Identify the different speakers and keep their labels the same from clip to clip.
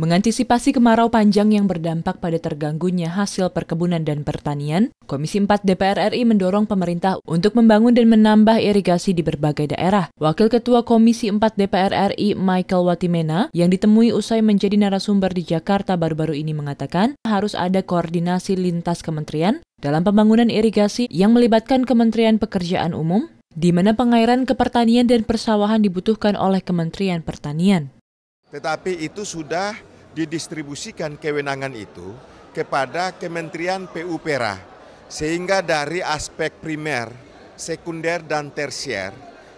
Speaker 1: Mengantisipasi kemarau panjang yang berdampak pada terganggunya hasil perkebunan dan pertanian, Komisi 4 DPR RI mendorong pemerintah untuk membangun dan menambah irigasi di berbagai daerah. Wakil Ketua Komisi 4 DPR RI Michael Watimena yang ditemui usai menjadi narasumber di Jakarta baru-baru ini mengatakan harus ada koordinasi lintas kementerian dalam pembangunan irigasi yang melibatkan Kementerian Pekerjaan Umum, di mana pengairan ke pertanian dan persawahan dibutuhkan oleh Kementerian Pertanian.
Speaker 2: Tetapi itu sudah didistribusikan kewenangan itu kepada Kementerian PUPera sehingga dari aspek primer, sekunder dan tersier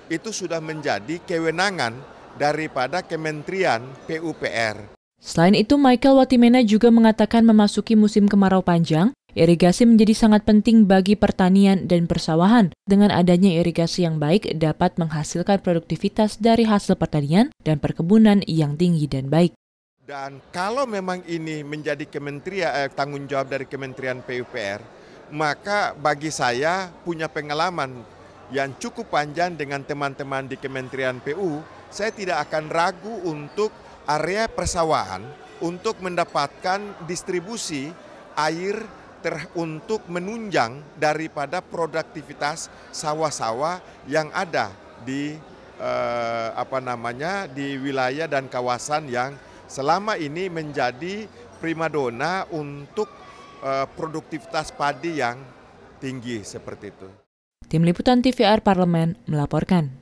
Speaker 2: itu sudah menjadi kewenangan daripada Kementerian PUPR.
Speaker 1: Selain itu, Michael Watimena juga mengatakan memasuki musim kemarau panjang, Irigasi menjadi sangat penting bagi pertanian dan persawahan. Dengan adanya irigasi yang baik dapat menghasilkan produktivitas dari hasil pertanian dan perkebunan yang tinggi dan baik.
Speaker 2: Dan kalau memang ini menjadi kementerian eh, tanggung jawab dari Kementerian PUPR, maka bagi saya punya pengalaman yang cukup panjang dengan teman-teman di Kementerian PU, saya tidak akan ragu untuk area persawahan untuk mendapatkan distribusi air ter untuk menunjang daripada produktivitas sawah-sawah yang ada di eh, apa namanya di wilayah dan kawasan yang selama ini menjadi primadona untuk eh, produktivitas padi yang tinggi seperti itu.
Speaker 1: Tim liputan TVR Parlemen melaporkan.